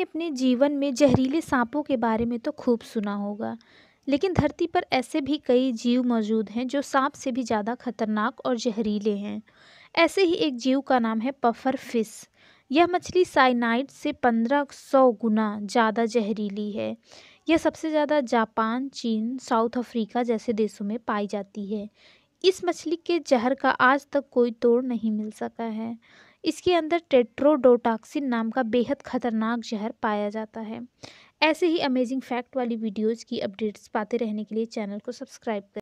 आपने अपने जीवन में जहरीले सांपों के बारे में तो खूब सुना होगा लेकिन धरती पर ऐसे भी कई जीव मौजूद हैं जो सांप से भी ज़्यादा खतरनाक और जहरीले हैं ऐसे ही एक जीव का नाम है पफर फिस यह मछली साइनाइड से पंद्रह सौ गुना ज़्यादा जहरीली है यह सबसे ज़्यादा जापान चीन साउथ अफ्रीका जैसे देशों में पाई जाती है इस मछली के जहर का आज तक कोई तोड़ नहीं मिल सका है इसके अंदर टेट्रोडोटॉक्सिन नाम का बेहद खतरनाक जहर पाया जाता है ऐसे ही अमेजिंग फैक्ट वाली वीडियोज़ की अपडेट्स पाते रहने के लिए चैनल को सब्सक्राइब करें